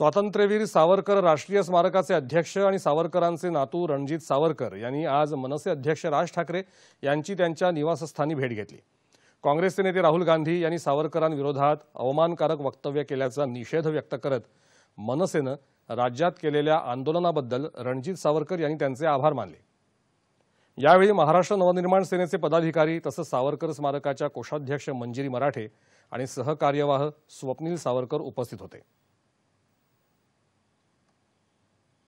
स्वातंत्र्यवीर सावरकर राष्ट्रीय स्मारकाचे अध्यक्ष आणि सावरकरांचे नातू रणजित सावरकर यांनी आज मनसे अध्यक्ष राज ठाकरे यांची त्यांच्या निवासस्थानी भेट घेतली काँग्रेसचे नेते राहुल गांधी यांनी सावरकरांविरोधात अवमानकारक वक्तव्य केल्याचा निषेध व्यक्त करत मनसेनं राज्यात केलेल्या आंदोलनाबद्दल रणजित सावरकर यांनी त्यांचे आभार मानले यावेळी महाराष्ट्र नवनिर्माण सेनेचे पदाधिकारी तसंच सावरकर स्मारकाच्या कोषाध्यक्ष मंजिरी मराठे आणि सहकार्यवाह स्वप्नील सावरकर उपस्थित होते